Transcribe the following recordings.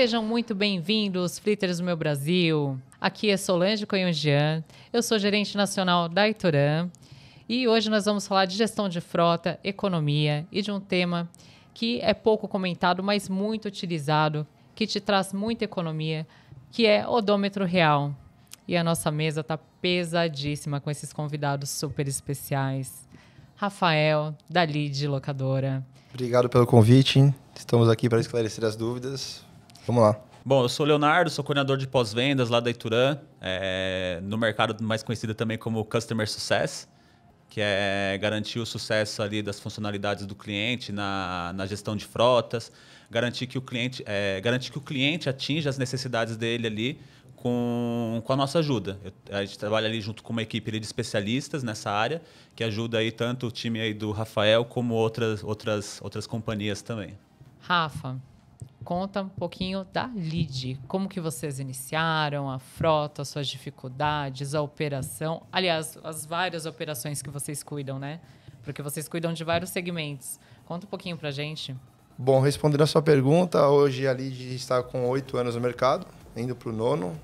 Sejam muito bem-vindos, Flitters do meu Brasil. Aqui é Solange Coyunjian, eu sou gerente nacional da Iturã e hoje nós vamos falar de gestão de frota, economia e de um tema que é pouco comentado, mas muito utilizado, que te traz muita economia, que é odômetro real. E a nossa mesa está pesadíssima com esses convidados super especiais. Rafael, da Lid Locadora. Obrigado pelo convite. Estamos aqui para esclarecer as dúvidas. Vamos lá. Bom, eu sou o Leonardo, sou coordenador de pós-vendas lá da Ituran, é, no mercado mais conhecido também como Customer Success, que é garantir o sucesso ali das funcionalidades do cliente na, na gestão de frotas, garantir que, o cliente, é, garantir que o cliente atinja as necessidades dele ali com, com a nossa ajuda. Eu, a gente trabalha ali junto com uma equipe de especialistas nessa área, que ajuda aí tanto o time aí do Rafael como outras, outras, outras companhias também. Rafa, conta um pouquinho da LID. Como que vocês iniciaram a frota, as suas dificuldades, a operação. Aliás, as várias operações que vocês cuidam, né? Porque vocês cuidam de vários segmentos. Conta um pouquinho pra gente. Bom, respondendo a sua pergunta, hoje a LID está com oito anos no mercado, indo pro nono.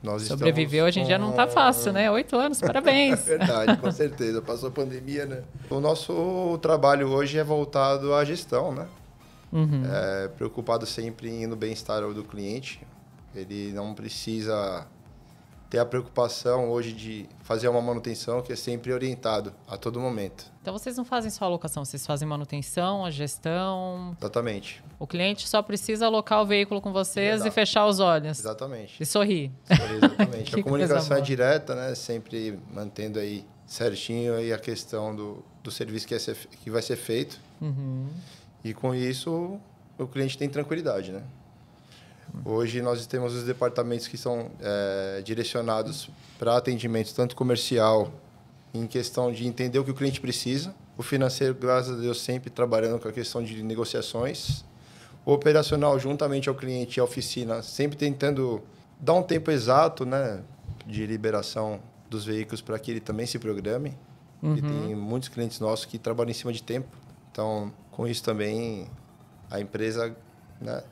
Nós Sobreviveu hoje em com... dia não está fácil, né? Oito anos, parabéns. É verdade, com certeza. Passou a pandemia, né? O nosso trabalho hoje é voltado à gestão, né? Uhum. É, preocupado sempre em no bem-estar do cliente. Ele não precisa ter a preocupação hoje de fazer uma manutenção que é sempre orientado a todo momento. Então vocês não fazem só alocação, vocês fazem manutenção, a gestão. Exatamente. O cliente só precisa alocar o veículo com vocês e fechar os olhos. Exatamente. E sorrir. sorrir exatamente. a comunicação é direta, né? Sempre mantendo aí certinho aí a questão do, do serviço que, é ser, que vai ser feito. Uhum. E com isso, o cliente tem tranquilidade, né? Hoje nós temos os departamentos que são é, direcionados para atendimento tanto comercial, em questão de entender o que o cliente precisa, o financeiro, graças a Deus, sempre trabalhando com a questão de negociações, o operacional juntamente ao cliente e à oficina, sempre tentando dar um tempo exato, né, de liberação dos veículos para que ele também se programe. Uhum. E tem muitos clientes nossos que trabalham em cima de tempo, então com isso também a empresa né,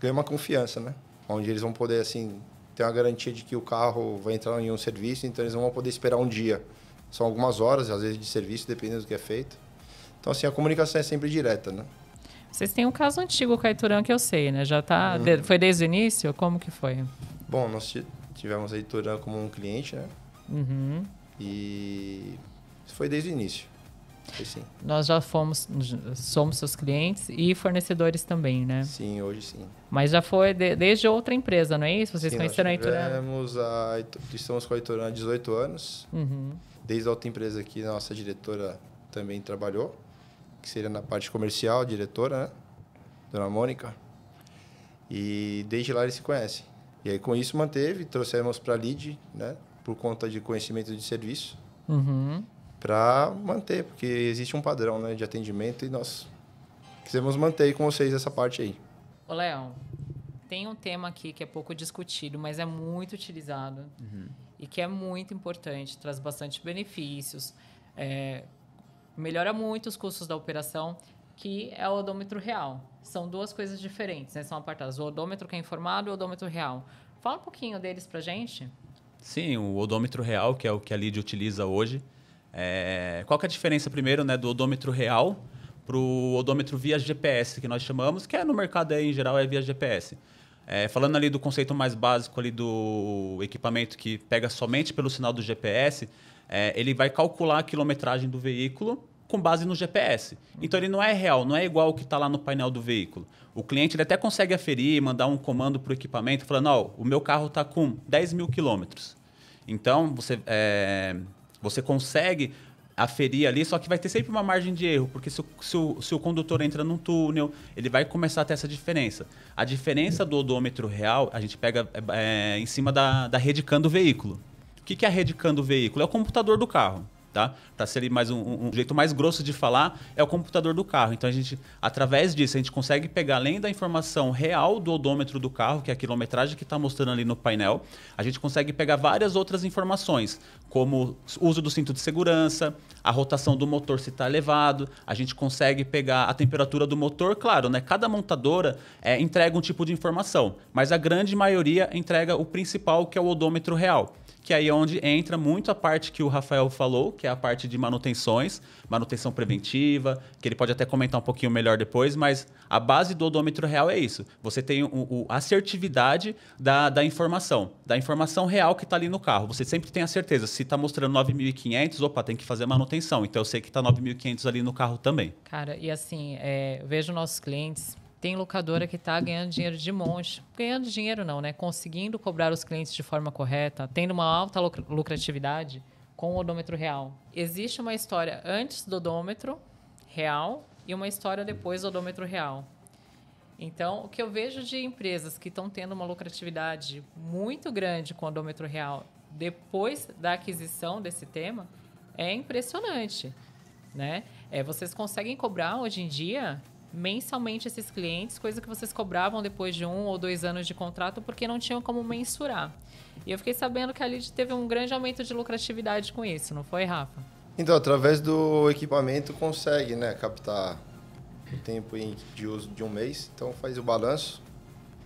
ganha uma confiança, né? Onde eles vão poder, assim, ter uma garantia de que o carro vai entrar em um serviço, então eles vão poder esperar um dia. São algumas horas, às vezes, de serviço, dependendo do que é feito. Então, assim, a comunicação é sempre direta, né? Vocês têm um caso antigo com a Iturã que eu sei, né? Já tá... Uhum. Foi desde o início? Como que foi? Bom, nós tivemos a Iturã como um cliente, né? Uhum. E foi desde o início. Sim. Nós já fomos, somos seus clientes e fornecedores também, né? Sim, hoje sim. Mas já foi de, desde outra empresa, não é isso? Vocês sim, conheceram nós tivemos a Iturana? estamos com a Iturana há 18 anos. Uhum. Desde a outra empresa que a nossa diretora também trabalhou, que seria na parte comercial, diretora, né? Dona Mônica. E desde lá eles se conhecem. E aí com isso manteve, trouxemos para a Lead, né? Por conta de conhecimento de serviço. Uhum para manter, porque existe um padrão né, de atendimento e nós quisemos manter com vocês essa parte aí. Ô, Léo, tem um tema aqui que é pouco discutido, mas é muito utilizado uhum. e que é muito importante, traz bastante benefícios, é, melhora muito os custos da operação, que é o odômetro real. São duas coisas diferentes, né? são apartadas. O odômetro que é informado e o odômetro real. Fala um pouquinho deles a gente. Sim, o odômetro real, que é o que a Lid utiliza hoje, é, qual que é a diferença, primeiro, né, do odômetro real para o odômetro via GPS, que nós chamamos, que é no mercado aí, em geral é via GPS. É, falando ali do conceito mais básico ali do equipamento que pega somente pelo sinal do GPS, é, ele vai calcular a quilometragem do veículo com base no GPS. Então ele não é real, não é igual o que está lá no painel do veículo. O cliente ele até consegue aferir, mandar um comando para o equipamento falando, ó, oh, o meu carro está com 10 mil quilômetros. Então você é, você consegue aferir ali, só que vai ter sempre uma margem de erro, porque se o, se o, se o condutor entra num túnel, ele vai começar a ter essa diferença. A diferença do odômetro real, a gente pega é, é em cima da, da rede CAN do veículo. O que, é a rede CAN do veículo? É o computador do carro. Tá? Para tá ser mais um, um, jeito mais grosso de falar, é o computador do carro. Então a gente, através disso, a gente consegue pegar além da informação real do odômetro do carro, que é a quilometragem que está mostrando ali no painel, a gente consegue pegar várias outras informações, como uso do cinto de segurança, a rotação do motor se está elevado, a gente consegue pegar a temperatura do motor, claro, né? Cada montadora é, entrega um tipo de informação, mas a grande maioria entrega o principal, que é o odômetro real que aí é onde entra muito a parte que o Rafael falou, que é a parte de manutenções, manutenção preventiva, que ele pode até comentar um pouquinho melhor depois, mas a base do odômetro real é isso. Você tem a assertividade da, da informação, da informação real que está ali no carro. Você sempre tem a certeza, se está mostrando 9.500, opa, tem que fazer manutenção. Então eu sei que está 9.500 ali no carro também. Cara, e assim, é, vejo nossos clientes tem locadora que está ganhando dinheiro de monte. Ganhando dinheiro não, né? Conseguindo cobrar os clientes de forma correta, tendo uma alta lucratividade com o odômetro real. Existe uma história antes do odômetro real e uma história depois do odômetro real. Então, o que eu vejo de empresas que estão tendo uma lucratividade muito grande com o odômetro real depois da aquisição desse tema é impressionante, né? É, vocês conseguem cobrar hoje em dia mensalmente esses clientes, coisa que vocês cobravam depois de um ou dois anos de contrato, porque não tinham como mensurar. E eu fiquei sabendo que a teve um grande aumento de lucratividade com isso, não foi, Rafa? Então, através do equipamento consegue, né, captar o tempo de uso de um mês, então faz o balanço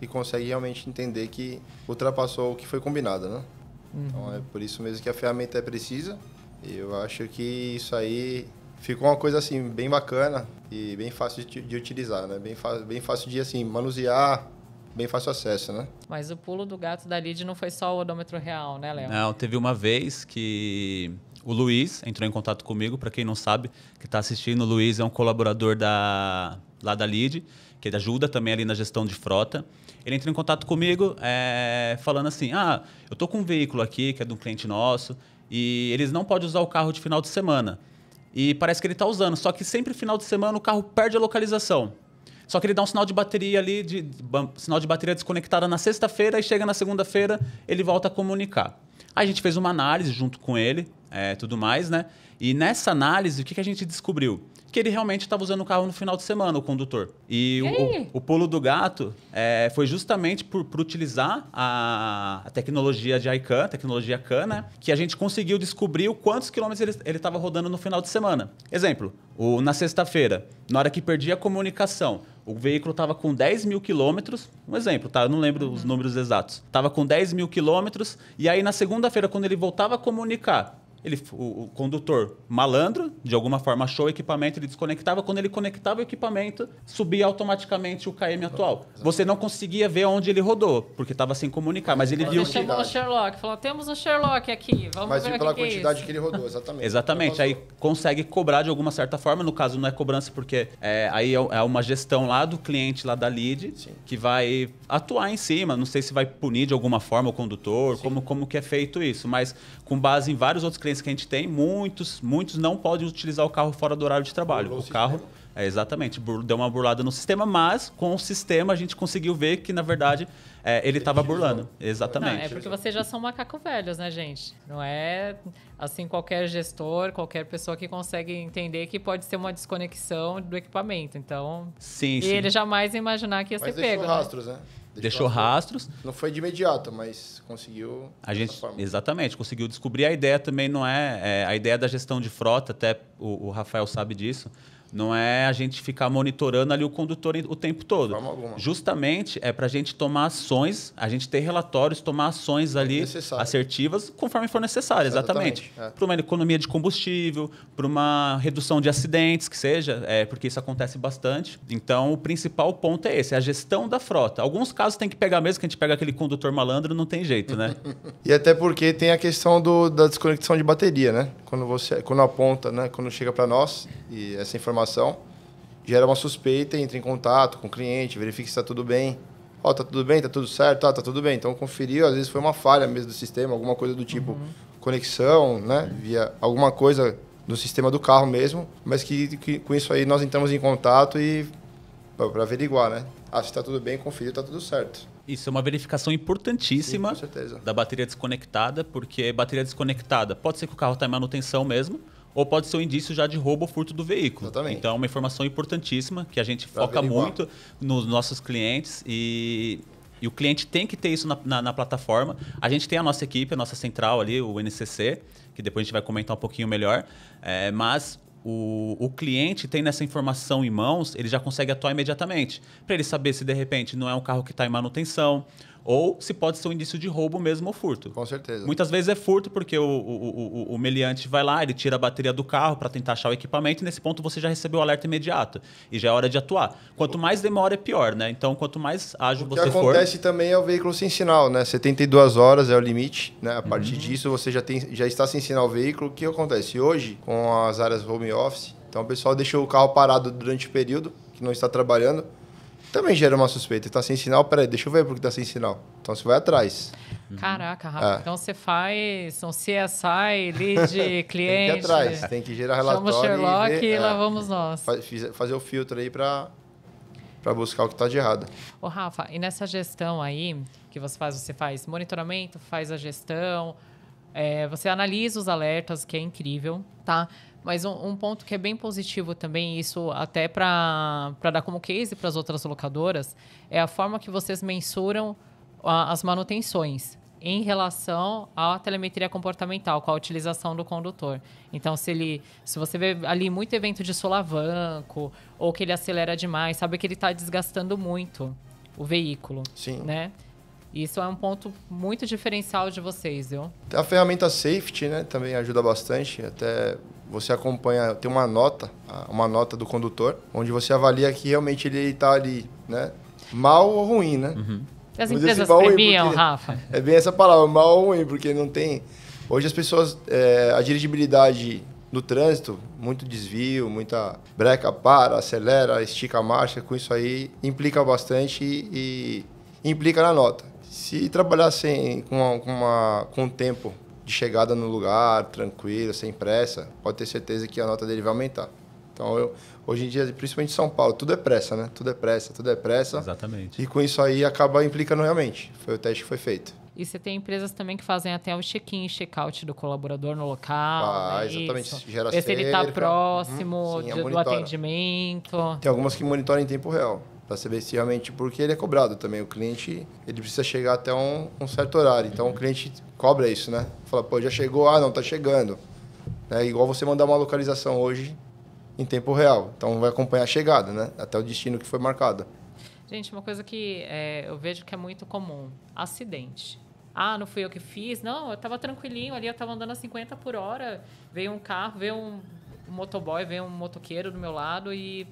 e consegue realmente entender que ultrapassou o que foi combinado, né? Uhum. Então é uhum. por isso mesmo que a ferramenta é precisa. Eu acho que isso aí ficou uma coisa assim bem bacana e bem fácil de, de utilizar, né? Bem, bem fácil de assim manusear, bem fácil acesso, né? Mas o pulo do gato da Lid não foi só o odômetro real, né, Léo? Não, teve uma vez que o Luiz entrou em contato comigo, para quem não sabe, que está assistindo, o Luiz é um colaborador da lá da Lid, que ele ajuda também ali na gestão de frota. Ele entrou em contato comigo é, falando assim: "Ah, eu tô com um veículo aqui que é de um cliente nosso e eles não podem usar o carro de final de semana." E parece que ele está usando, só que sempre final de semana o carro perde a localização. Só que ele dá um sinal de bateria ali, de, de sinal de bateria desconectada na sexta-feira e chega na segunda-feira, ele volta a comunicar. Aí a gente fez uma análise junto com ele, é, tudo mais, né? E nessa análise, o que, que a gente descobriu? Que ele realmente estava usando o carro no final de semana, o condutor. E, e o, o, pulo do gato é, foi justamente por, por utilizar a, a, tecnologia de ICAN, tecnologia CAN, né? Que a gente conseguiu descobrir o quantos quilômetros ele estava rodando no final de semana. Exemplo, o, na sexta-feira, na hora que perdi a comunicação, o veículo estava com 10 mil quilômetros, um exemplo, tá? Eu não lembro uhum. os números exatos. Estava com 10 mil quilômetros, e aí na segunda-feira, quando ele voltava a comunicar, ele, o, o, condutor malandro, de alguma forma, achou o equipamento, ele desconectava. Quando ele conectava o equipamento, subia automaticamente o KM atual. Exato. Você não conseguia ver onde ele rodou, porque estava sem comunicar, mas ele viu que... chamou o Sherlock, falou, temos o Sherlock aqui, vamos mas ver Mas pela que quantidade que, é que ele rodou, exatamente. exatamente, aí consegue cobrar de alguma certa forma, no caso não é cobrança, porque é, aí é, é uma gestão lá do cliente, lá da lead, Sim. que vai atuar em cima, não sei se vai punir de alguma forma o condutor, como, como que é feito isso, mas com base em vários outros clientes que a gente tem, muitos, muitos não podem utilizar o carro fora do horário de trabalho. Burlou o carro. É, exatamente, deu uma burlada no sistema, mas com o sistema a gente conseguiu ver que, na verdade, é, ele estava burlando. Exatamente. Não, é porque vocês já são macacos velhos, né, gente? Não é assim qualquer gestor, qualquer pessoa que consegue entender que pode ser uma desconexão do equipamento. Então. Sim, e sim. ele jamais imaginar que ia mas ser pego. Rastros, né? né? deixou, deixou rastros. Não foi de imediato, mas conseguiu. A gente, exatamente, conseguiu descobrir a ideia também não é, é, a ideia da gestão de frota. Até o, o Rafael sabe disso. Não é a gente ficar monitorando ali o condutor o tempo todo. Forma alguma. Justamente é para a gente tomar ações, a gente ter relatórios, tomar ações é ali é assertivas conforme for necessário, exatamente. exatamente. É. Para uma economia de combustível, para uma redução de acidentes, que seja, é, porque isso acontece bastante. Então, o principal ponto é esse, é a gestão da frota. Alguns casos tem que pegar mesmo, que a gente pega aquele condutor malandro, não tem jeito, né? e até porque tem a questão do, da desconexão de bateria, né? Quando você, quando aponta, né? Quando chega para nós e essa informação informação, gera uma suspeita, entra em contato com o cliente, verifica se está tudo bem. Ó, oh, tá tudo bem, tá tudo certo, tá, tá tudo bem. Então conferiu, às vezes foi uma falha mesmo do sistema, alguma coisa do tipo uhum. conexão, né? Via alguma coisa do sistema do carro mesmo, mas que, que com isso aí nós entramos em contato e para averiguar, né? Ah, se está tudo bem, conferiu, está tudo certo. Isso é uma verificação importantíssima Sim, da bateria desconectada, porque bateria desconectada pode ser que o carro está em manutenção mesmo, ou pode ser um indício já de roubo ou furto do veículo. Exatamente. Então, é uma informação importantíssima que a gente pra foca averiguar. muito nos nossos clientes e e o cliente tem que ter isso na, na, na, plataforma. A gente tem a nossa equipe, a nossa central ali, o NCC, que depois a gente vai comentar um pouquinho melhor. É, mas o, o cliente tem essa informação em mãos, ele já consegue atuar imediatamente. Para ele saber se de repente não é um carro que está em manutenção, ou se pode ser um indício de roubo mesmo ou furto. Com certeza. Muitas vezes é furto porque o, o, o, o meliante vai lá, ele tira a bateria do carro para tentar achar o equipamento e nesse ponto você já recebeu o alerta imediato. E já é hora de atuar. Quanto mais demora, é pior, né? Então, quanto mais ágil você for... O que acontece for... também é o veículo sem sinal, né? 72 horas é o limite, né? A partir uhum. disso, você já, tem, já está sem sinal o veículo. O que acontece? Hoje, com as áreas home office, então o pessoal deixou o carro parado durante o período que não está trabalhando também gera uma suspeita. Tá sem sinal? Peraí, deixa eu ver porque tá sem sinal. Então você vai atrás. Uhum. Caraca, é. Rafa. É. Então você faz um CSI, lead, cliente. tem que ir atrás, tem que gerar relatório. Chama o Sherlock e, ver, e lá é, vamos nós. Fazer o filtro aí para para buscar o que está de errado. Ô, Rafa, e nessa gestão aí que você faz, você faz monitoramento, faz a gestão, é, você analisa os alertas, que é incrível, tá? Mas um, um, ponto que é bem positivo também, isso até para dar como case para as outras locadoras, é a forma que vocês mensuram a, as manutenções em relação à telemetria comportamental, com a utilização do condutor. Então, se ele, se você vê ali muito evento de solavanco ou que ele acelera demais, sabe que ele está desgastando muito o veículo, Sim. né? Isso é um ponto muito diferencial de vocês, viu? A ferramenta safety, né, também ajuda bastante. Até você acompanha, tem uma nota, ah, uma nota do condutor, onde você avalia que realmente ele está ali, né? Mal ou ruim, né? Uhum. As assim, empresas assim, premiam, Rafa. É bem essa palavra, mal ou ruim, porque não tem... Hoje as pessoas, é, a dirigibilidade no trânsito, muito desvio, muita breca, para, acelera, estica a marcha, com isso aí implica bastante e, e implica na nota. Se trabalhassem com, uma, com, uma, com tempo de chegada no lugar, tranquilo, sem pressa, pode ter certeza que a nota dele vai aumentar. Então, eu, hoje em dia, principalmente em São Paulo, tudo é pressa, né? Tudo é pressa, tudo é pressa. Exatamente. E com isso aí acaba implicando realmente. Foi o teste que foi feito. E você tem empresas também que fazem até o check-in e check-out do colaborador no local. Ah, né? exatamente. Isso. Gera se ele está uhum. próximo sim, é de, do atendimento. Tem algumas que monitoram em tempo real para saber se realmente porque ele é cobrado também o cliente ele precisa chegar até um, um certo horário então o cliente cobra isso né fala pô já chegou ah não tá chegando é igual você mandar uma localização hoje em tempo real então vai acompanhar a chegada né até o destino que foi marcado gente uma coisa que é, eu vejo que é muito comum acidente ah, não fui eu que fiz. Não, eu estava tranquilinho ali, eu estava andando a 50 por hora. Veio um carro, veio um, um motoboy, veio um motoqueiro do meu lado e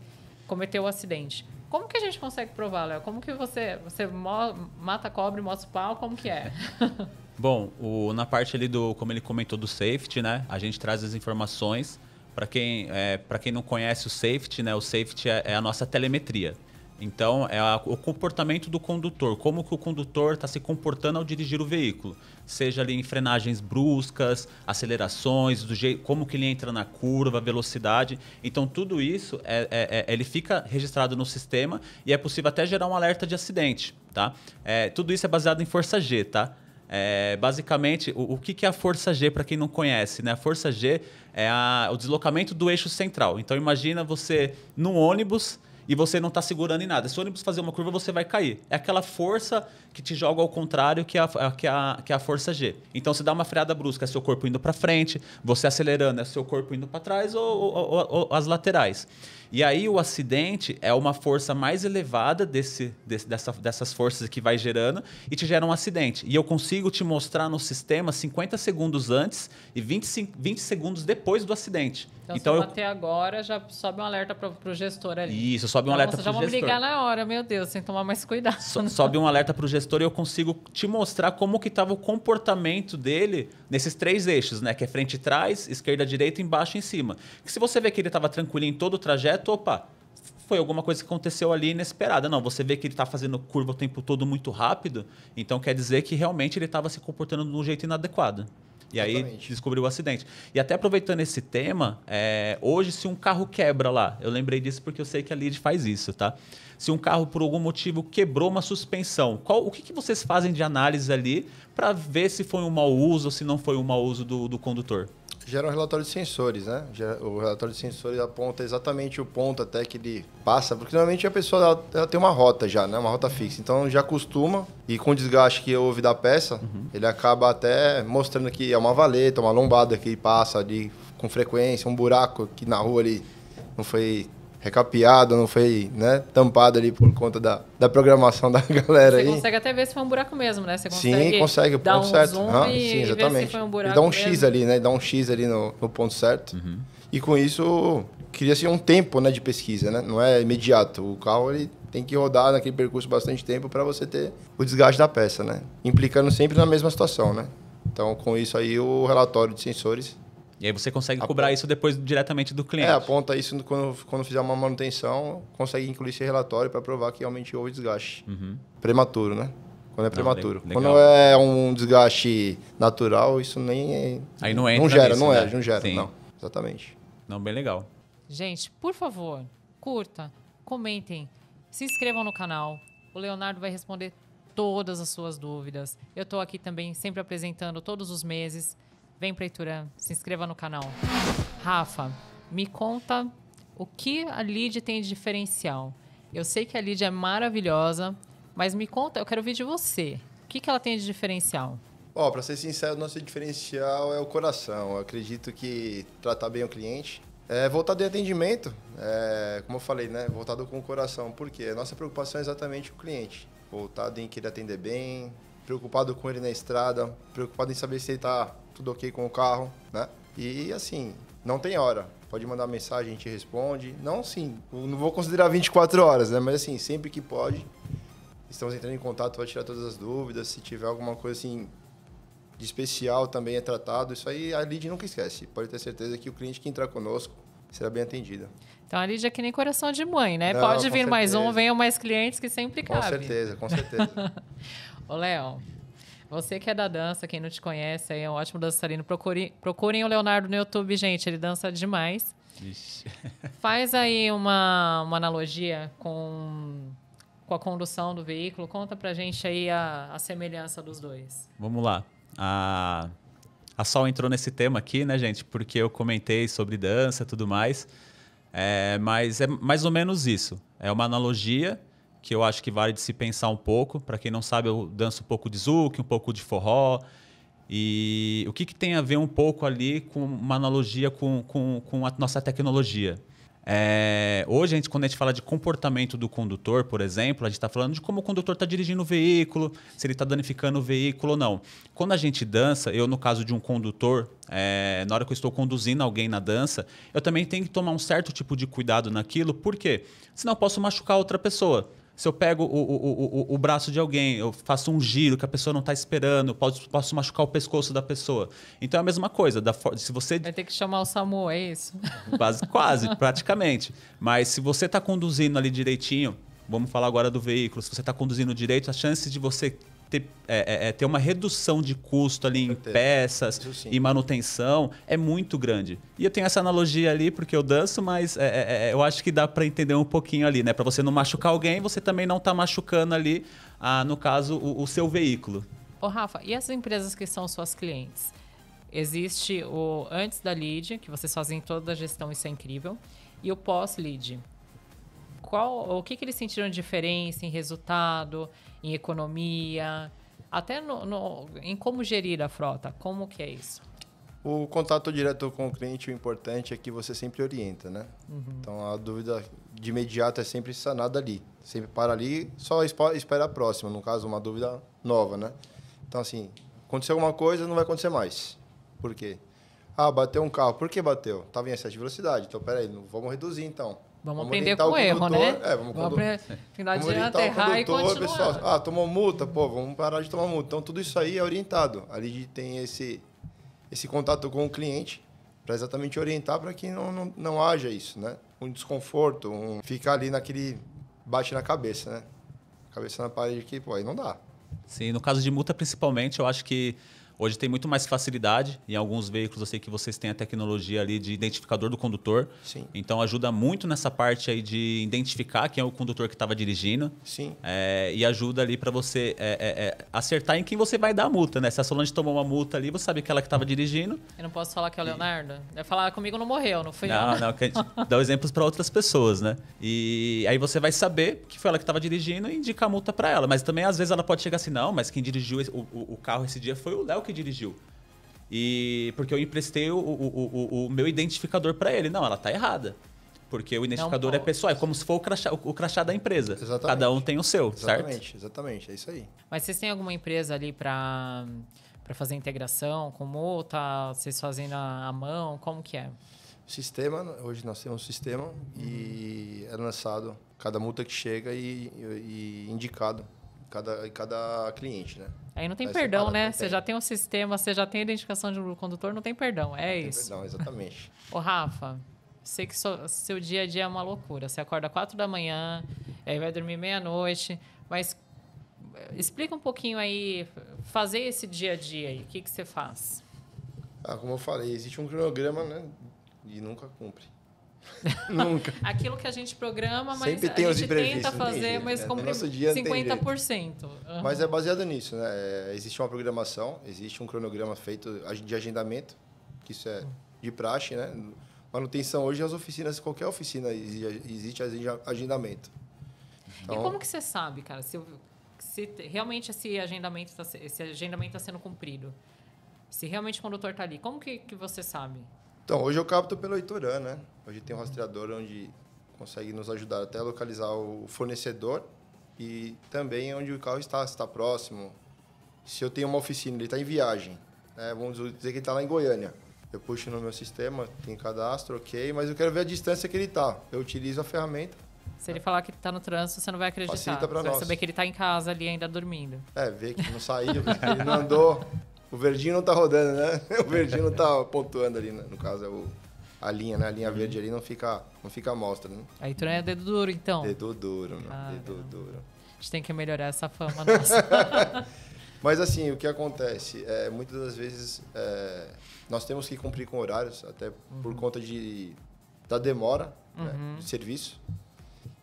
cometeu o um acidente. Como que a gente consegue provar, Léo? Como que você, você mata cobre, mostra o pau, como que é? Bom, o, na parte ali do, como ele comentou, do safety, né? A gente traz as informações. Para quem, é, quem não conhece o safety, né? O safety é, é a nossa telemetria. Então, é a, o comportamento do condutor, como que o condutor está se comportando ao dirigir o veículo. Seja ali em frenagens bruscas, acelerações, do jeito, como que ele entra na curva, velocidade. Então, tudo isso, é, é, é ele fica registrado no sistema e é possível até gerar um alerta de acidente, tá? É, tudo isso é baseado em força G, tá? É, basicamente, o, o que, que é a força G, para quem não conhece? Né? A força G é a, o deslocamento do eixo central. Então, imagina você num ônibus e você não está segurando em nada. Se o ônibus fazer uma curva, você vai cair. É aquela força que te joga ao contrário que é a, é que é a, que é a força G. Então, você dá uma freada brusca, é seu corpo indo para frente, você acelerando, é seu corpo indo para trás ou, ou, ou, ou as laterais. E aí o acidente é uma força mais elevada desse, desse, dessa, dessas forças que vai gerando e te gera um acidente. E eu consigo te mostrar no sistema 50 segundos antes e 25, 20 segundos depois do acidente. Então, então eu... até agora já sobe um alerta para o gestor ali. Isso, sobe um então, alerta para o gestor. Já vou ligar na hora, meu Deus, sem tomar mais cuidado. So, né? sobe um alerta para o gestor e eu consigo te mostrar como que estava o comportamento dele nesses três eixos, né? Que é frente e trás, esquerda, direita, embaixo e em cima. Que se você vê que ele estava tranquilo em todo o trajeto, direto, opa, foi alguma coisa que aconteceu ali inesperada. Não, você vê que ele está fazendo curva o tempo todo muito rápido, então quer dizer que realmente ele estava se comportando de um jeito inadequado. E Exatamente. aí descobriu o acidente. E até aproveitando esse tema, é, hoje se um carro quebra lá, eu lembrei disso porque eu sei que a Lid faz isso, tá? se um carro, por algum motivo, quebrou uma suspensão. Qual, o que, que vocês fazem de análise ali para ver se foi um mau uso ou se não foi um mau uso do, do condutor? Gera um relatório de sensores, né? O relatório de sensores aponta exatamente o ponto até que ele passa, porque normalmente a pessoa ela, ela tem uma rota já, né? Uma rota fixa. Então já costuma, e com o desgaste que houve da peça, uhum. ele acaba até mostrando que é uma valeta, uma lombada que passa ali com frequência, um buraco que na rua ali não foi recapeado, não foi né, tampado ali por conta da, da programação da galera você aí. Você consegue até ver se foi um buraco mesmo, né? Você consegue sim, consegue, dar ponto um certo. Zoom ah, e, sim, exatamente. um e dá um mesmo. X ali, né? Dá um X ali no, no ponto certo. Uhum. E com isso, cria-se um tempo né, de pesquisa, né? Não é imediato. O carro ele tem que rodar naquele percurso bastante tempo para você ter o desgaste da peça, né? Implicando sempre na mesma situação, né? Então, com isso aí, o relatório de sensores e aí você consegue cobrar isso depois diretamente do cliente. É, aponta isso quando, quando fizer uma manutenção, consegue incluir esse relatório para provar que realmente houve desgaste. Uhum. Prematuro, né? Quando é prematuro. Não, quando é um desgaste natural, isso nem é- Aí não entra Não gera, nisso, não né? é, não gera, Sim. não. Exatamente. Não, bem legal. Gente, por favor, curta, comentem, se inscrevam no canal. O Leonardo vai responder todas as suas dúvidas. Eu estou aqui também sempre apresentando todos os meses. Vem, Preitura, se inscreva no canal. Rafa, me conta o que a Lid tem de diferencial. Eu sei que a Lid é maravilhosa, mas me conta, eu quero ouvir de você. O que, que ela tem de diferencial? Ó, oh, para ser sincero, nosso diferencial é o coração. Eu acredito que tratar bem o cliente é voltado em atendimento, é, como eu falei, né? Voltado com o coração, porque a nossa preocupação é exatamente o cliente. Voltado em querer atender bem, preocupado com ele na estrada, preocupado em saber se ele tá tudo ok com o carro, né? E assim, não tem hora. Pode mandar mensagem, a gente responde. Não, sim, não vou considerar 24 horas, né? Mas assim, sempre que pode, estamos entrando em contato para tirar todas as dúvidas. Se tiver alguma coisa assim de especial também é tratado. Isso aí a lead nunca esquece. Pode ter certeza que o cliente que entrar conosco será bem atendida. Então a Lídia é que nem coração de mãe, né? Não, Pode vir mais um, venham mais clientes que sempre cabe. Com certeza, com certeza. Ô, Léo, você que é da dança, quem não te conhece, é um ótimo dançarino. Procure, procurem o Leonardo no YouTube, gente, ele dança demais. Ixi. Faz aí uma, uma analogia com, com a condução do veículo. Conta pra gente aí a, a semelhança dos dois. Vamos lá. A. Ah a Sol entrou nesse tema aqui, né, gente? Porque eu comentei sobre dança e tudo mais. É, mas é mais ou menos isso. É uma analogia que eu acho que vale de se pensar um pouco. Para quem não sabe, eu danço um pouco de zouk, um pouco de forró. E o que, que tem a ver um pouco ali com uma analogia com, com, com a nossa tecnologia? É, hoje, a gente, quando a gente fala de comportamento do condutor, por exemplo, a gente está falando de como o condutor está dirigindo o veículo, se ele está danificando o veículo ou não. Quando a gente dança, eu, no caso de um condutor, é, na hora que eu estou conduzindo alguém na dança, eu também tenho que tomar um certo tipo de cuidado naquilo, porque senão eu posso machucar outra pessoa se eu pego o, o, o, o, braço de alguém, eu faço um giro que a pessoa não está esperando, posso, posso machucar o pescoço da pessoa. Então é a mesma coisa. Da se você Vai ter que chamar o SAMU, é isso? Quase, quase praticamente. Mas se você está conduzindo ali direitinho, Vamos falar agora do veículo. Se você está conduzindo direito, a chance de você ter, é, é, é ter uma redução de custo ali em peças e manutenção é muito grande. E eu tenho essa analogia ali porque eu danço, mas é, é, é eu acho que dá para entender um pouquinho ali, né? Para você não machucar alguém, você também não está machucando ali, ah, no caso, o, o, seu veículo. Ô, Rafa, e as empresas que são suas clientes? Existe o antes da lead, que vocês fazem toda a gestão, isso é incrível, e o pós-lead, qual, o que, que eles sentiram de diferença em resultado, em economia, até no, no, em como gerir a frota, como que é isso? O contato direto com o cliente, o importante é que você sempre orienta, né? Uhum. Então a dúvida de imediato é sempre sanada ali. Sempre para ali, só espera a próxima, no caso, uma dúvida nova, né? Então, assim, aconteceu alguma coisa, não vai acontecer mais. Por quê? Ah, bateu um carro. Por que bateu? Estava em excesso de velocidade. Então, peraí, vamos reduzir então. Vamos, aprender com o erro, né? É, vamos, vamos aprender. Final de ano, errar e continuar. Pessoal, ah, tomou multa, pô, vamos parar de tomar multa. Então, tudo isso aí é orientado. Ali tem esse, esse contato com o cliente para exatamente orientar para que não, não, não haja isso, né? Um desconforto, um ficar ali naquele bate na cabeça, né? Cabeça na parede que, pô, aí não dá. Sim, no caso de multa, principalmente, eu acho que Hoje tem muito mais facilidade. Em alguns veículos eu sei que vocês têm a tecnologia ali de identificador do condutor. Sim. Então ajuda muito nessa parte aí de identificar quem é o condutor que estava dirigindo. Sim. É, e ajuda ali para você é, é, é, acertar em quem você vai dar a multa, né? Se a Solange tomou uma multa ali, você sabe que ela que estava dirigindo. Eu não posso falar que é o Leonardo. E... Eu falar ah, comigo não morreu, não fui não, eu. Não, não. Dá exemplos para outras pessoas, né? E aí você vai saber que foi ela que estava dirigindo e indica a multa para ela. Mas também às vezes ela pode chegar assim, não, mas quem dirigiu o, o, o carro esse dia foi o Léo que dirigiu. E porque eu emprestei o, o, o, o meu identificador para ele. Não, ela tá errada. Porque o identificador é pessoal, é como se for o crachá, o crachá da empresa. Exatamente. Cada um tem o seu, exatamente, certo? Exatamente, é isso aí. Mas vocês têm alguma empresa ali para para fazer integração com multa? Vocês fazem na mão? Como que é? Sistema, hoje nós temos um sistema uhum. e é lançado cada multa que chega e, e, e indicado cada, cada cliente, né? Aí não tem Aí perdão, né? Você já tem um sistema, você já tem a identificação de um condutor, não tem perdão, é não isso. Tem perdão, exatamente. Ô, Rafa, sei que so, seu dia a dia é uma loucura. Você acorda quatro da manhã, aí vai dormir meia-noite, mas eh, explica um pouquinho aí, fazer esse dia a dia aí, o que, que você faz? Ah, como eu falei, existe um cronograma, né? E nunca cumpre. Nunca. Aquilo que a gente programa, mas Sempre tem a gente tenta fazer, mas é, 50%. Uhum. Mas é baseado nisso, né? É, existe uma programação, existe um cronograma feito de agendamento, que isso é de praxe, né? Manutenção hoje as oficinas, qualquer oficina existe agendamento. Então, e como que você sabe, cara, se, se realmente esse agendamento está esse agendamento tá sendo cumprido? Se realmente o condutor está ali, como que, que você sabe? Então, hoje eu capto pelo Heitorã, né? Hoje tem um rastreador onde consegue nos ajudar até a localizar o fornecedor e também onde o carro está, se está próximo. Se eu tenho uma oficina, ele está em viagem, né? vamos dizer que ele está lá em Goiânia. Eu puxo no meu sistema, tem cadastro, ok, mas eu quero ver a distância que ele está. Eu utilizo a ferramenta. Se ele falar que está no trânsito, você não vai acreditar. Facilita para nós. Vai saber que ele está em casa ali ainda dormindo. É, ver que não saiu, que ele não andou. O verdinho não tá rodando, né? O verdinho não tá pontuando ali, né? No caso, é o, a linha, né? A linha verde ali não fica, não fica à mostra, né? Aí tu não é dedo duro, então. Dedo duro, né? Ah, dedo não. duro. A gente tem que melhorar essa fama nossa. Mas assim, o que acontece? É, muitas das vezes é, nós temos que cumprir com horários, até uhum. por conta de, da demora né, uhum. né, de serviço.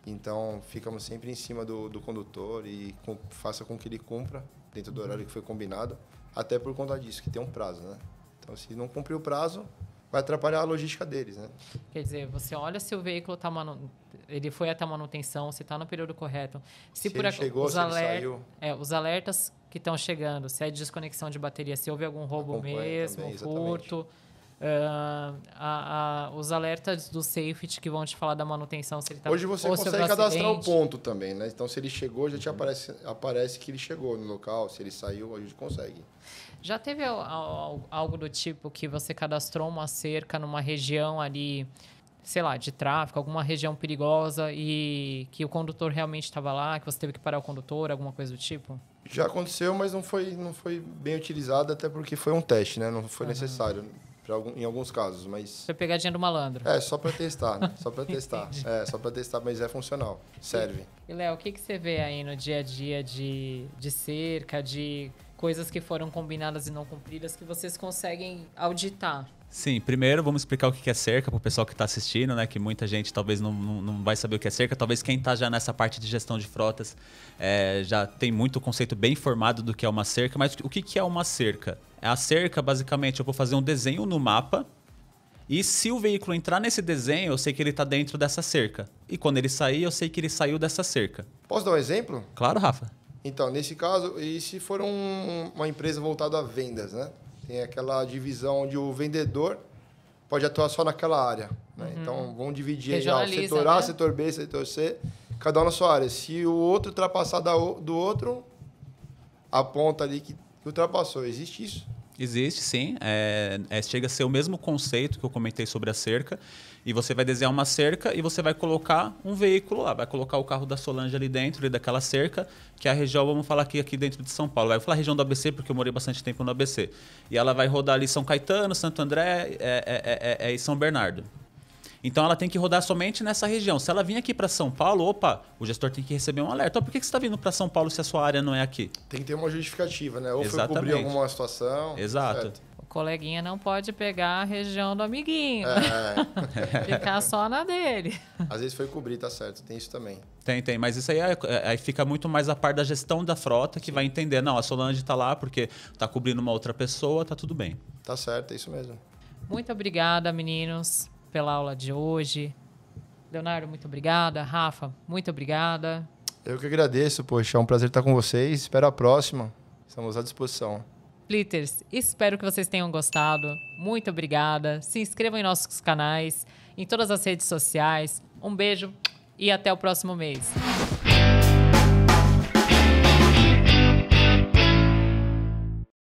Então, ficamos sempre em cima do, do condutor e com, faça com que ele cumpra dentro do uhum. horário que foi combinado até por conta disso, que tem um prazo, né? Então, se não cumprir o prazo, vai atrapalhar a logística deles, né? Quer dizer, você olha se o veículo está manu... ele foi até a manutenção, se está no período correto, se, se por ac... chegou, os, aler... é, os alertas que estão chegando, se é desconexão de bateria, se houve algum roubo Acompanha mesmo, também, furto. Exatamente. Uh, a, a, os alertas do safety que vão te falar da manutenção se ele tá Hoje você é consegue cadastrar acidente. o ponto também, né? Então se ele chegou, já te aparece, aparece que ele chegou no local, se ele saiu, a gente consegue. Já teve algo do tipo que você cadastrou uma cerca numa região ali, sei lá, de tráfego, alguma região perigosa e que o condutor realmente estava lá, que você teve que parar o condutor, alguma coisa do tipo? Já aconteceu, mas não foi, não foi bem utilizado, até porque foi um teste, né? Não foi uhum. necessário. Algum, em alguns casos, mas. Foi pegadinha do malandro. É, só para testar, né? Só para testar. é, só para testar, mas é funcional. Serve. E, Léo, o que, que você vê aí no dia a dia de, de cerca, de coisas que foram combinadas e não cumpridas que vocês conseguem auditar? Sim, primeiro vamos explicar o que é cerca para o pessoal que está assistindo, né? Que muita gente talvez não, não, não, vai saber o que é cerca. Talvez quem está já nessa parte de gestão de frotas é, já tem muito conceito bem formado do que é uma cerca. Mas o que é uma cerca? É a cerca, basicamente, eu vou fazer um desenho no mapa. E se o veículo entrar nesse desenho, eu sei que ele está dentro dessa cerca. E quando ele sair, eu sei que ele saiu dessa cerca. Posso dar um exemplo? Claro, Rafa. Então, nesse caso, e se for um, uma empresa voltada a vendas, né? Tem aquela divisão onde o vendedor pode atuar só naquela área. Né? Uhum. Então, vão dividir aí, setor A, né? setor B, setor C, cada um na sua área. Se o outro ultrapassar do outro, aponta ali que ultrapassou. Existe isso? Existe, sim. É, é, chega a ser o mesmo conceito que eu comentei sobre a cerca. E você vai desenhar uma cerca e você vai colocar um veículo lá. Vai colocar o carro da Solange ali dentro, ali daquela cerca, que é a região, vamos falar aqui, aqui dentro de São Paulo. Vai falar região do ABC, porque eu morei bastante tempo no ABC. E ela vai rodar ali São Caetano, Santo André é, é, é, é, é e São Bernardo. Então ela tem que rodar somente nessa região. Se ela vir aqui para São Paulo, opa, o gestor tem que receber um alerta. por que, que você está vindo para São Paulo se a sua área não é aqui? Tem que ter uma justificativa, né? Ou Exatamente. foi cobrir alguma situação. Exato. Certo coleguinha não pode pegar a região do amiguinho. É. Ficar só na dele. Às vezes foi cobrir, tá certo. Tem isso também. Tem, tem. Mas isso aí, é, é, aí fica muito mais a par da gestão da frota que Sim. vai entender. Não, a Solange tá lá porque tá cobrindo uma outra pessoa, tá tudo bem. Tá certo, é isso mesmo. Muito obrigada, meninos pela aula de hoje. Leonardo, muito obrigada. Rafa, muito obrigada. Eu que agradeço, poxa. É um prazer estar com vocês. Espero a próxima. Estamos à disposição. Flitters, espero que vocês tenham gostado. Muito obrigada. Se inscrevam em nossos canais, em todas as redes sociais. Um beijo e até o próximo mês.